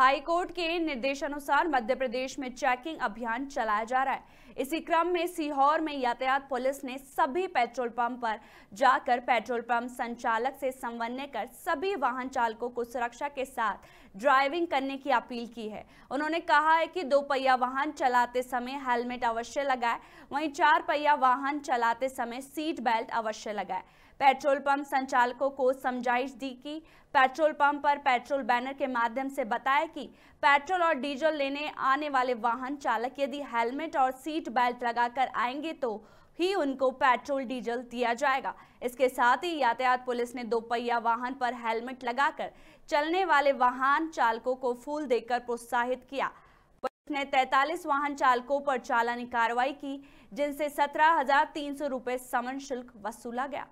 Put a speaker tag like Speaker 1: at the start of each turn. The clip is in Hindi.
Speaker 1: हाईकोर्ट के निर्देशानुसार मध्य प्रदेश में चेकिंग अभियान चलाया जा रहा है इसी क्रम में सीहोर में यातायात पुलिस ने सभी पेट्रोल पंप पर जाकर पेट्रोल पंप संचालक से समन्वय कर सभी वाहन चालकों को सुरक्षा के साथ ड्राइविंग करने की अपील की है उन्होंने कहा है कि दो पहिया वाहन चलाते समय हेलमेट अवश्य लगाए वहीं चार पहिया वाहन चलाते समय सीट बेल्ट अवश्य लगाए पेट्रोल पंप संचालकों को समझाइश दी कि पेट्रोल पंप पर पेट्रोल बैनर के माध्यम से बताया कि पेट्रोल और डीजल लेने आने वाले वाहन चालक यदि हेलमेट और सीट बेल्ट लगाकर आएंगे तो ही उनको पेट्रोल डीजल दिया जाएगा इसके साथ ही यातायात पुलिस ने दोपहिया वाहन पर हेलमेट लगाकर चलने वाले वाहन चालकों को फूल देकर प्रोत्साहित किया पुलिस ने 43 वाहन चालकों पर चालानी कार्रवाई की जिनसे सत्रह हजार तीन सौ रुपये समन शुल्क वसूला गया